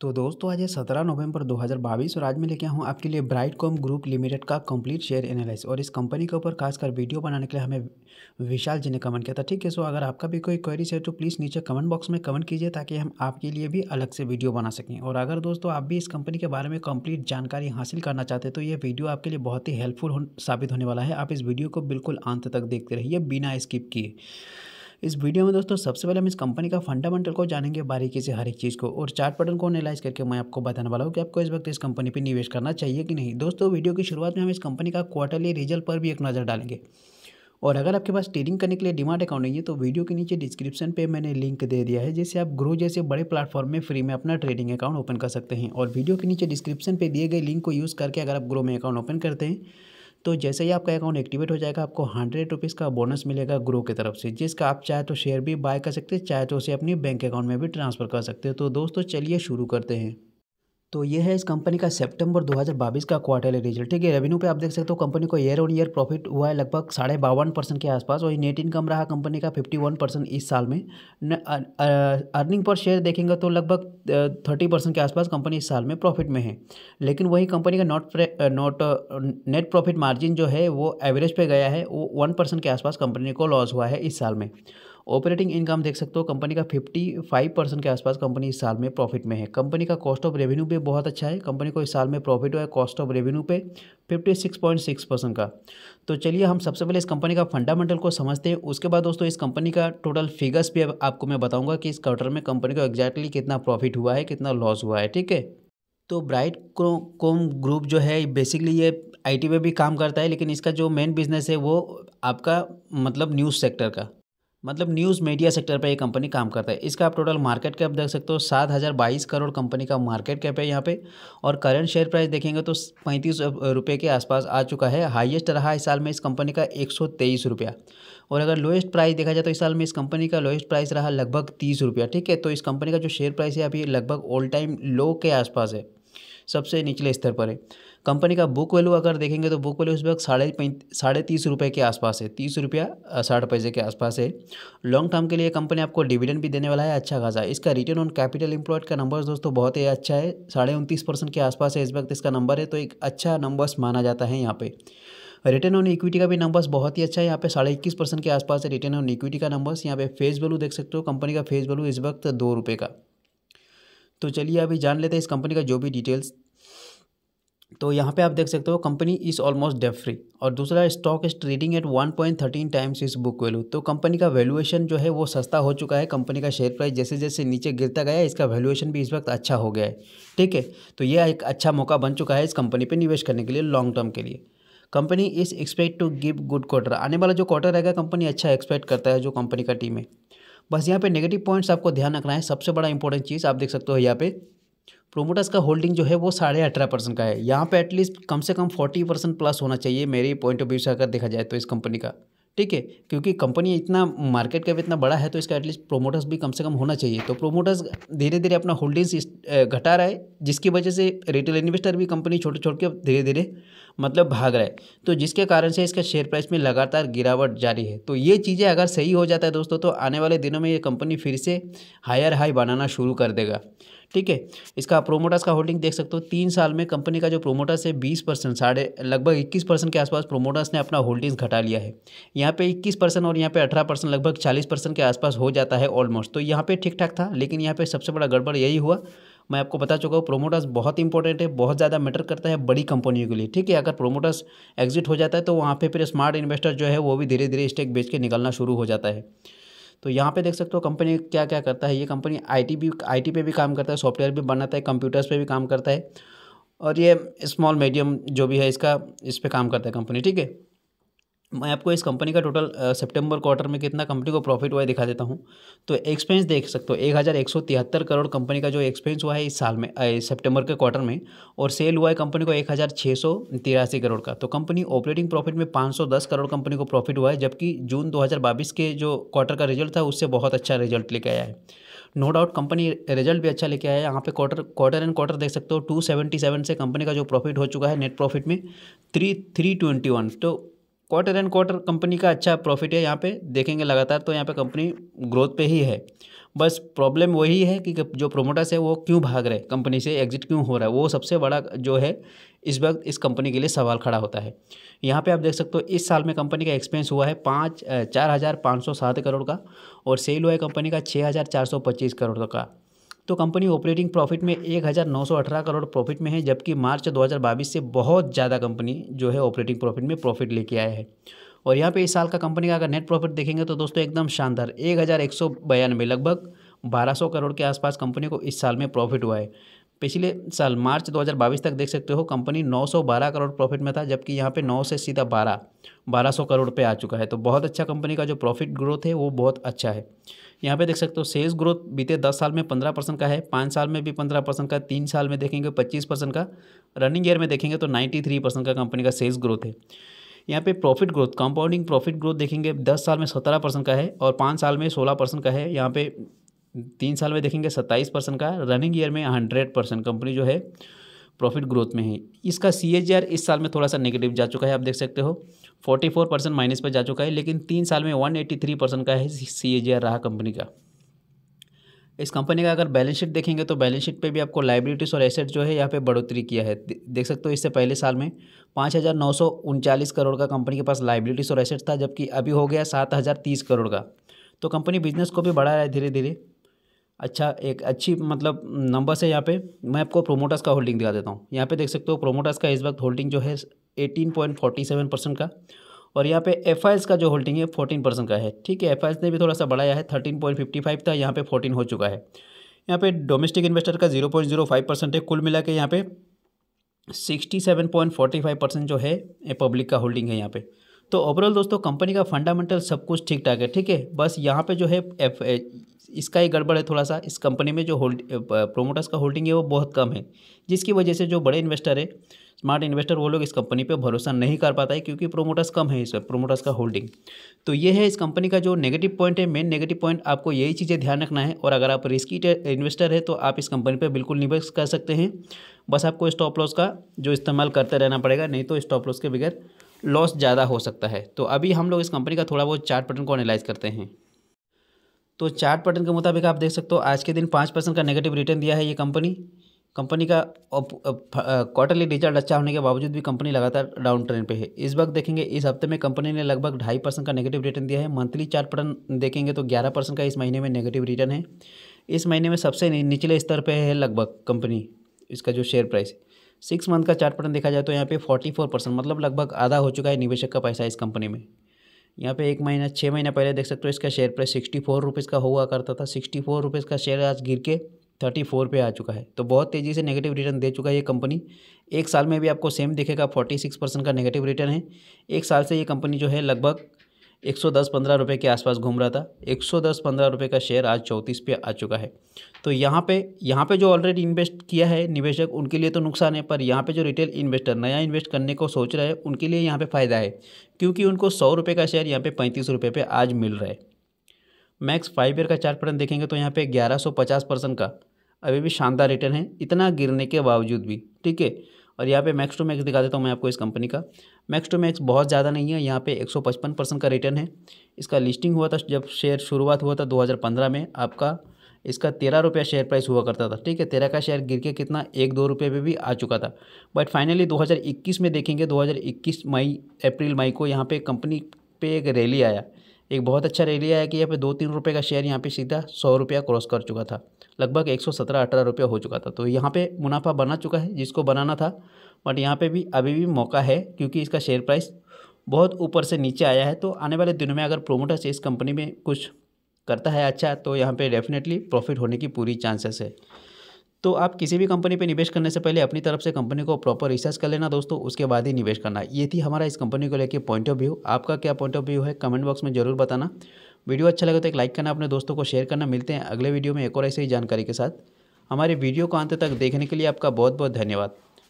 तो दोस्तों आज है सत्रह नवंबर 2022 और आज मैं लेके हूँ आपके लिए ब्राइट कॉम ग्रुप लिमिटेड का कंप्लीट शेयर एनालिस और इस कंपनी के ऊपर खासकर वीडियो बनाने के लिए हमें विशाल जी ने कमेंट किया था ठीक है सो अगर आपका भी कोई क्वेरीज है तो प्लीज़ नीचे कमेंट बॉक्स में कमेंट कीजिए ताकि हम आपके लिए भी अलग से वीडियो बना सकें और अगर दोस्तों आप भी इस कंपनी के बारे में कम्प्लीट जानकारी हासिल करना चाहते तो ये वीडियो आपके लिए बहुत ही हेल्पफुल साबित होने वाला है आप इस वीडियो को बिल्कुल अंत तक देखते रहिए बिना स्किप किए इस वीडियो में दोस्तों सबसे पहले हम इस कंपनी का फंडामेंटल को जानेंगे बारीकी से हर एक चीज़ को और चार्ट पैटर्न को एनालाइज करके मैं आपको बताने वाला हूँ कि आपको इस वक्त इस कंपनी पर निवेश करना चाहिए कि नहीं दोस्तों वीडियो की शुरुआत में हम इस कंपनी का क्वार्टरली रिजल्ट पर भी एक नज़र डालेंगे और अगर आपके पास ट्रेडिंग करने के लिए डिमांड अकाउंट नहीं है तो वीडियो के नीचे डिस्क्रिप्शन पे मैंने लिंक दे दिया है जिससे आप ग्रो जैसे बड़े प्लेटफॉर्म में फ्री में अपना ट्रेडिंग अकाउंट ओपन कर सकते हैं और वीडियो के नीचे डिस्क्रिप्शन पे दिए गए लिंक को यूज़ करके अगर आप ग्रो में अकाउंट ओपन करते हैं तो जैसे ही आपका अकाउंट एक्टिवेट हो जाएगा आपको हंड्रेड रुपीज़ का बोनस मिलेगा ग्रो की तरफ से जिसका आप चाहे तो शेयर भी बाय कर सकते हैं चाहे तो उसे अपनी बैंक अकाउंट में भी ट्रांसफ़र कर सकते हैं तो दोस्तों चलिए शुरू करते हैं तो ये है इस कंपनी का सितंबर 2022 का क्वार्टरली रिजल्ट ठीक है रेवेन्यू पे आप देख सकते हो कंपनी को ईयर ऑन ईयर प्रॉफिट हुआ है लगभग साढ़े बावन परसेंट के आसपास और नेट इनकम रहा कंपनी का 51 परसेंट इस साल में अर्निंग पर शेयर देखेंगे तो लगभग थर्टी परसेंट के आसपास कंपनी इस साल में प्रॉफिट में है लेकिन वही कंपनी का not not net profit margin जो है वो एवरेज पर गया है वो वन के आसपास कंपनी को लॉस हुआ है इस साल में ऑपरेटिंग इनकम देख सकते हो कंपनी का 55 परसेंट के आसपास कंपनी इस साल में प्रॉफिट में है कंपनी का कॉस्ट ऑफ रेवेन्यू भी बहुत अच्छा है कंपनी को इस साल में प्रॉफिट हुआ है कॉस्ट ऑफ रेवेन्यू पे 56.6 परसेंट का तो चलिए हम सबसे पहले इस कंपनी का फंडामेंटल को समझते हैं उसके बाद दोस्तों इस कंपनी का टोटल फिगर्स भी आपको मैं बताऊँगा कि इस क्वार्टर में कंपनी को एग्जैक्टली कितना प्रॉफिट हुआ है कितना लॉस हुआ है ठीक है तो ब्राइट कोम ग्रुप जो है बेसिकली ये आईटी में भी काम करता है लेकिन इसका जो मेन बिजनेस है वो आपका मतलब न्यूज़ सेक्टर का मतलब न्यूज़ मीडिया सेक्टर पर ये कंपनी काम करता है इसका आप टोटल मार्केट कैप देख सकते हो सात हज़ार बाईस करोड़ कंपनी का मार्केट कैप है यहाँ पे और करंट शेयर प्राइस देखेंगे तो पैंतीस रुपये के आसपास आ चुका है हाईएस्ट रहा इस साल में इस कंपनी का एक सौ तेईस रुपया और अगर लोएस्ट प्राइस देखा जाए तो इस साल में इस कंपनी का लोएस्ट प्राइस रहा लगभग तीस रुपया ठीक है तो इस कंपनी का जो शेयर प्राइस है अभी लगभग ऑल टाइम लो के आसपास है सबसे निचले स्तर पर है कंपनी का बुक वैल्यू अगर देखेंगे तो बुक वैल्यू इस वक्त साढ़े साढ़े तीस रुपये के आसपास है तीस रुपया साठ पैसे के आसपास है लॉन्ग टर्म के लिए कंपनी आपको डिविडेंड भी देने वाला है अच्छा खासा इसका रिटर्न ऑन कैपिटल इंप्लॉयड का नंबर दोस्तों बहुत ही अच्छा है साढ़े उनतीस परसेंट के आसपास है इस वक्त इसका नंबर है तो एक अच्छा नंबर्स माना जाता है यहाँ पर रिटर्न ऑन इक्विटी का भी नंबर्स बहुत ही अच्छा है यहाँ पे साढ़े इक्कीस परसेंट के आसपास है रिटर्न ऑन इक्विटी का नंबर्स यहाँ पे फेस वैल्यू देख सकते हो कंपनी का फेस वैल्यू इस वक्त दो रुपये का तो चलिए अभी जान लेते हैं इस कंपनी का जो भी डिटेल्स तो यहाँ पे आप देख सकते हो company is almost debt free और दूसरा stock is trading at one point thirteen times its book value तो कंपनी का वैल्यूएशन जो है वो सस्ता हो चुका है कंपनी का शेयर प्राइस जैसे जैसे नीचे गिरता गया इसका वैल्यूएशन भी इस वक्त अच्छा हो गया है ठीक है तो यह एक अच्छा मौका बन चुका है इस कंपनी पर निवेश करने के लिए लॉन्ग टर्म के लिए company is expect to give good quarter आने वाला जो क्वार्टर रहेगा कंपनी अच्छा एक्सपेक्ट करता है जो कंपनी का टीम है बस यहाँ पे नेगेटिव पॉइंट्स आपको ध्यान रखना है सबसे बड़ा इंपॉर्टेंट चीज़ आप देख सकते हो यहाँ पे प्रोमोटर्स का होल्डिंग जो है वो साढ़े अठारह परसेंट का है यहाँ पे एटलीस्ट कम से कम फोर्टी परसेंट प्लस होना चाहिए मेरे पॉइंट ऑफ व्यू से अगर देखा जाए तो इस कंपनी का ठीक है क्योंकि कंपनी इतना मार्केट कैप इतना बड़ा है तो इसका एटलीस्ट प्रोमोटर्स भी कम से कम होना चाहिए तो प्रोमोटर्स धीरे धीरे अपना होल्डिंग्स घटा रहा है जिसकी वजह से रिटेल इन्वेस्टर भी कंपनी छोटे छोड़ के धीरे धीरे मतलब भाग रहा है तो जिसके कारण से इसका शेयर प्राइस में लगातार गिरावट जारी है तो ये चीज़ें अगर सही हो जाता है दोस्तों तो आने वाले दिनों में ये कंपनी फिर से हायर हाई बनाना शुरू कर देगा ठीक है इसका प्रोमोटर्स का होल्डिंग देख सकते हो तीन साल में कंपनी का जो प्रोमोटर्स है बीस परसेंट साढ़े लगभग इक्कीस परसेंट के आसपास प्रोमोटर्स ने अपना होल्डिंग्स घटा लिया है यहाँ पे इक्कीस परसेंट और यहाँ पे अठारह परसेंट लगभग चालीस परसेंट के आसपास हो जाता है ऑलमोस्ट तो यहाँ पे ठीक ठाक था लेकिन यहाँ पे सबसे बड़ा गड़बड़ यही हुआ मैं आपको बता चुका हूँ प्रोमोटर्स बहुत इंपॉर्टेंट है बहुत ज़्यादा मैटर करता है बड़ी कंपनियों के लिए ठीक है अगर प्रोमोटर्स एग्जिट हो जाता है तो वहाँ पर फिर स्मार्ट इन्वेस्टर जो है वो भी धीरे धीरे स्टेक बेच के निकलना शुरू हो जाता है तो यहाँ पे देख सकते हो कंपनी क्या क्या करता है ये कंपनी आईटी भी आईटी पे भी काम करता है सॉफ्टवेयर भी बनाता है कंप्यूटर्स पे भी काम करता है और ये स्मॉल मीडियम जो भी है इसका इस पर काम करता है कंपनी ठीक है मैं आपको इस कंपनी का टोटल सितंबर क्वार्टर में कितना कंपनी को प्रॉफिट हुआ है दिखा देता हूँ तो एक्सपेंस देख सकते हो एक हज़ार एक सौ तिहत्तर करोड़ कंपनी का जो एक्सपेंस हुआ है इस साल में सितंबर के क्वार्टर में और सेल हुआ है कंपनी को एक हज़ार छः सौ तिरासी करोड़ का तो कंपनी ऑपरेटिंग प्रॉफिट में पाँच सौ दस करोड़ कंपनी को प्रॉफिट हुआ है जबकि जून दो हज़ार बाईस के जो क्वार्टर का रिजल्ट था उससे बहुत अच्छा रिजल्ट लेके आया है नो डाउट कंपनी रिजल्ट भी अच्छा लेके आया है यहाँ पे क्वार्टर क्वार्टर एंड क्वार्टर देख सकते हो टू सेवेंटी सेवन से कंपनी का जो प्रॉफिट हो चुका है नेट प्रॉफिट में थ्री थ्री ट्वेंटी वन तो क्वार्टर एंड क्वार्टर कंपनी का अच्छा प्रॉफिट है यहाँ पे देखेंगे लगातार तो यहाँ पे कंपनी ग्रोथ पे ही है बस प्रॉब्लम वही है कि जो प्रोमोटर्स है वो क्यों भाग रहे कंपनी से एग्जिट क्यों हो रहा है वो सबसे बड़ा जो है इस वक्त इस कंपनी के लिए सवाल खड़ा होता है यहाँ पे आप देख सकते हो इस साल में कंपनी का एक्सपेंस हुआ है पाँच चार हज़ार पाँच सौ सात करोड़ का और सेल हुआ है कंपनी का छः हज़ार चार सौ पच्चीस करोड़ का तो कंपनी ऑपरेटिंग प्रॉफिट में एक हज़ार नौ सौ अठारह करोड़ प्रॉफिट में है जबकि मार्च दो हज़ार बाईस से बहुत ज़्यादा कंपनी जो है ऑपरेटिंग प्रॉफिट में प्रॉफिट लेके आया है और यहाँ पे इस साल का कंपनी का अगर नेट प्रॉफिट देखेंगे तो दोस्तों एकदम शानदार एक हज़ार एक सौ बयानवे लगभग बारह सौ करोड़ के आसपास कंपनी को इस साल में प्रॉफिट हुआ है पिछले साल मार्च 2022 तक देख सकते हो कंपनी 912 करोड़ प्रॉफिट में था जबकि यहाँ पे 9 से सीधा 12 1200 करोड़ पे आ चुका है तो बहुत अच्छा कंपनी का जो प्रॉफिट ग्रोथ है वो बहुत अच्छा है यहाँ पे देख सकते हो सेल्स ग्रोथ बीते 10 साल में 15 परसेंट का है पाँच साल में भी 15 परसेंट का तीन साल में देखेंगे तो पच्चीस परसेंट का रनिंग ईयर में देखेंगे तो नाइन्टी परसेंट का कंपनी का सेल्स ग्रोथ है यहाँ पे profit growth compounding profit growth देखेंगे दस साल में सत्रह परसेंट का है और पाँच साल में सोलह परसेंट का है यहाँ पे तीन साल में देखेंगे सत्ताईस परसेंट का रनिंग ईयर में हंड्रेड परसेंट कंपनी जो है प्रॉफिट ग्रोथ में है इसका सी इस साल में थोड़ा सा नेगेटिव जा चुका है आप देख सकते हो फोर्टी फोर परसेंट माइनस पर जा चुका है लेकिन तीन साल में वन एट्टी थ्री परसेंट का है सी रहा कंपनी का इस कंपनी का अगर बैलेंस शीट देखेंगे तो बैलेंस शीट पे भी आपको लाइबिलिटीज़ और एसेट जो है यहाँ पे बढ़ोतरी किया है देख सकते हो इससे पहले साल में पाँच हज़ार नौ सौ उनचालीस करोड़ का कंपनी के पास लाइबिलिटीज़ और एसेट था जबकि अभी हो गया सात हज़ार तीस करोड़ का तो कंपनी बिजनेस को भी बढ़ा रहा है धीरे धीरे अच्छा एक अच्छी मतलब नंबर्स है यहाँ पे मैं आपको प्रोमोटर्स का होल्डिंग दिखा देता हूँ यहाँ पे देख सकते हो प्रोमोटर्स का इस वक्त होल्डिंग जो है eighteen point forty seven percent का और यहाँ पे एफ का जो होल्डिंग है फोर्टीन परसेंट का है ठीक है एफ ने भी थोड़ा सा बढ़ाया है थर्टीन पॉइंट फिफ्टी फाइव था यहाँ पे फोर्टीन हो चुका है यहाँ पर डोमेस्टिक इन्वेस्टर का zero point zero five percent है कुल मिला के यहाँ पे sixty seven point forty five percent जो है पब्लिक का होल्डिंग है यहाँ पर तो ओवरऑल दोस्तों कंपनी का फंडामेंटल सब कुछ ठीक ठाक है ठीक है बस यहाँ पे जो है एफ इसका ही गड़बड़ है थोड़ा सा इस कंपनी में जो होल्ड प्रोमोटर्स का होल्डिंग है वो बहुत कम है जिसकी वजह से जो बड़े इन्वेस्टर है स्मार्ट इन्वेस्टर वो लोग इस कंपनी पे भरोसा नहीं कर पाता है क्योंकि प्रोमोटर्स कम है इस प्रोमोटर्स का होल्डिंग तो ये है इस कंपनी का जो नेगेटिव पॉइंट है मेन नेगेटिव पॉइंट आपको यही चीज़ें ध्यान रखना है और अगर आप रिस्की इन्वेस्टर है तो आप इस कंपनी पर बिल्कुल निवेश कर सकते हैं बस आपको स्टॉप लॉस का जो इस्तेमाल करते रहना पड़ेगा नहीं तो स्टॉप लॉस के बगैर लॉस ज़्यादा हो सकता है तो अभी हम लोग इस कंपनी का थोड़ा बहुत चार्ट पैटर्न को एनालाइज करते हैं तो चार्ट पैटर्न के मुताबिक आप देख सकते हो आज के दिन पाँच परसेंट का नेगेटिव रिटर्न दिया है ये कंपनी कंपनी का क्वार्टरली रिजल्ट अच्छा होने के बावजूद भी कंपनी लगातार डाउन ट्रेंड पे है इस वक्त देखेंगे इस हफ्ते में कंपनी ने लगभग ढाई परसेंट का नेगेटिव रिटर्न दिया है मंथली चार्ट पैटर्न देखेंगे तो ग्यारह परसेंट का इस महीने में नेगेटिव रिटर्न है इस महीने में सबसे निचले स्तर पर है लगभग कंपनी इसका जो शेयर प्राइस है सिक्स मंथ का चार्ट पैटर्न देखा जाए तो यहाँ पे फोर्टी फोर परसेंट मतलब लगभग आधा हो चुका है निवेशक का पैसा इस कंपनी में यहाँ पे एक महीना छः महीना पहले देख सकते हो इसका share price sixty four rupees का हुआ करता था सिक्सटी फोर रुपीज़ का शेयर आज गिर के थर्टी फोर पे आ चुका है तो बहुत तेज़ी से नेगेटिव रिटर्न दे चुका है ये कंपनी एक साल में भी आपको सेम दिखेगा फोर्टी सिक्स परसेंट का नेगेटिव रिटर्न है एक साल से ये कंपनी जो है लगभग एक सौ दस पंद्रह रुपये के आसपास घूम रहा था एक सौ दस पंद्रह रुपये का शेयर आज चौंतीस पे आ चुका है तो यहाँ पे यहाँ पे जो ऑलरेडी इन्वेस्ट किया है निवेशक उनके लिए तो नुकसान है पर यहाँ पे जो रिटेल इन्वेस्टर नया इन्वेस्ट करने को सोच रहा है उनके लिए यहाँ पे फ़ायदा है क्योंकि उनको सौ रुपये का शेयर यहाँ पर पैंतीस रुपये पे आज मिल रहा है मैक्स फाइव ईयर का चार्ट पैटर्न देखेंगे तो यहाँ पर ग्यारह सौ पचास परसेंट का अभी भी शानदार रिटर्न है इतना गिरने के बावजूद भी ठीक है और यहाँ पे मैक्स टू मैक्स दिखा देता हूँ मैं आपको इस कंपनी का मैक्स टू मैक्स बहुत ज़्यादा नहीं है यहाँ पे 155 परसेंट का रिटर्न है इसका लिस्टिंग हुआ था जब शेयर शुरुआत हुआ था 2015 में आपका इसका तेरह रुपया शेयर प्राइस हुआ करता था ठीक है तेरह का शेयर गिर के कितना एक दो रुपये पर भी आ चुका था बट फाइनली दो में देखेंगे दो मई अप्रैल मई को यहाँ पर कंपनी पे एक रैली आया एक बहुत अच्छा रैली आया कि यहाँ पे दो तीन रुपये का शेयर यहाँ पे सीधा सौ रुपया क्रॉस कर चुका था लगभग एक सौ सत्रह अठारह रुपया हो चुका था तो यहाँ पे मुनाफा बना चुका है जिसको बनाना था बट यहाँ पे भी अभी भी मौका है क्योंकि इसका शेयर प्राइस बहुत ऊपर से नीचे आया है तो आने वाले दिनों में अगर प्रोमोटर्स इस कंपनी में कुछ करता है अच्छा तो यहाँ पर डेफिनेटली प्रॉफिट होने की पूरी चांसेस है तो आप किसी भी कंपनी पे निवेश करने से पहले अपनी तरफ से कंपनी को प्रॉपर रिसर्च कर लेना दोस्तों उसके बाद ही निवेश करना ये थी हमारा इस कंपनी को लेकर पॉइंट ऑफ व्यू आपका क्या पॉइंट ऑफ व्यू है कमेंट बॉक्स में जरूर बताना वीडियो अच्छा लगे तो एक लाइक करना अपने दोस्तों को शेयर करना मिलते हैं अगले वीडियो में एक और ऐसे ही जानकारी के साथ हमारे वीडियो को अंत तक देखने के लिए आपका बहुत बहुत धन्यवाद